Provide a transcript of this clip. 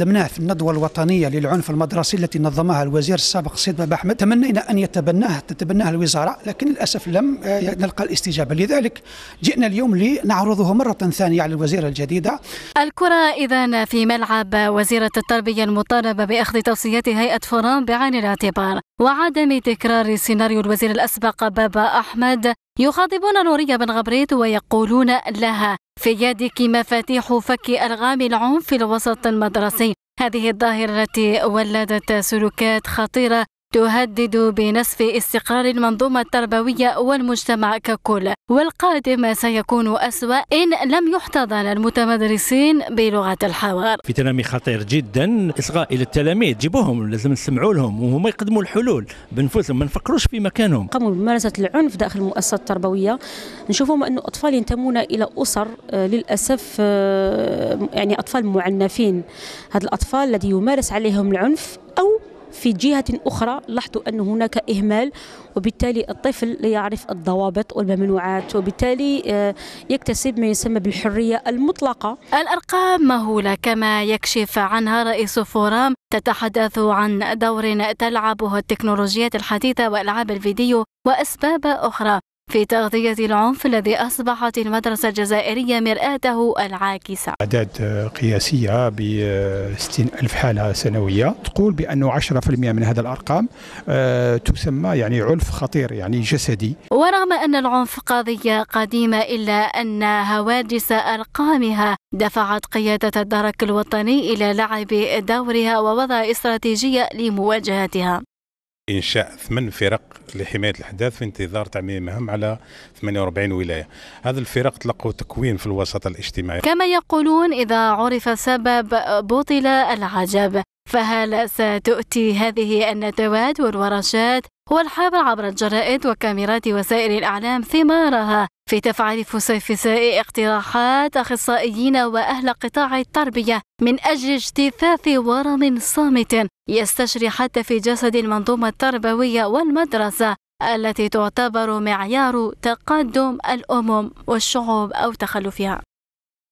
قدمناه في الندوة الوطنية للعنف المدرسي التي نظمها الوزير السابق سيد باب أحمد تمنينا أن يتبناه تتبناه الوزارة لكن للأسف لم آه، نلقى الاستجابة لذلك جئنا اليوم لنعرضه مرة ثانية على الوزيرة الجديدة الكرة إذا في ملعب وزيرة التربية المطالبة بأخذ توصيات هيئة فرام بعين الاعتبار وعدم تكرار سيناريو الوزير الأسبق بابا أحمد يخاطبون نورية بن غبريت ويقولون لها في يدك مفاتيح فك ألغام العنف في الوسط المدرسي هذه الظاهرة التي ولدت سلوكات خطيرة تهدد بنسف استقرار المنظومة التربوية والمجتمع ككل والقادم سيكون أسوأ إن لم يحتضن المتمدرسين بلغة الحوار في تنامي خطير جدا إصغاء إلى التلاميذ جيبوهم لازم نسمعوا لهم وهم يقدموا الحلول بنفسهم ما نفكروش في مكانهم قاموا بممارسة العنف داخل المؤسسة التربوية نشوفهم أن أطفال ينتمون إلى أسر آه، للأسف آه، يعني أطفال معنفين هذا الأطفال الذي يمارس عليهم العنف أو في جهة أخرى لاحظوا أن هناك إهمال وبالتالي الطفل لا يعرف الضوابط والممنوعات وبالتالي آه، يكتسب ما يسمى بالحرية المطلقة الأرقام مهولة كما يكشف عنها رئيس فورام تتحدث عن دور تلعبه التكنولوجيات الحديثة وألعاب الفيديو وأسباب أخرى في تغطية العنف الذي أصبحت المدرسة الجزائرية مرآته العاكسة أعداد قياسية ب 60 ألف حالة سنوية تقول بأنه 10% من هذا الأرقام آه، تسمى يعني عنف خطير يعني جسدي ورغم أن العنف قضية قديمة إلا أن هواجس أرقامها دفعت قيادة الدرك الوطني إلى لعب دورها ووضع استراتيجية لمواجهتها إنشاء ثمان فرق لحماية الأحداث في انتظار تعميمهم على 48 ولاية هذا الفرق تلقوا تكوين في الوسط الاجتماعي كما يقولون إذا عرف سبب بطل العجب فهل ستؤتي هذه الندوات والورشات والحبر عبر الجرائد وكاميرات وسائل الإعلام ثمارها في تفعيل فسيفساء اقتراحات أخصائيين وأهل قطاع التربية من أجل اجتثاث ورم صامت يستشري حتى في جسد المنظومة التربوية والمدرسة التي تعتبر معيار تقدم الأمم والشعوب أو تخلفها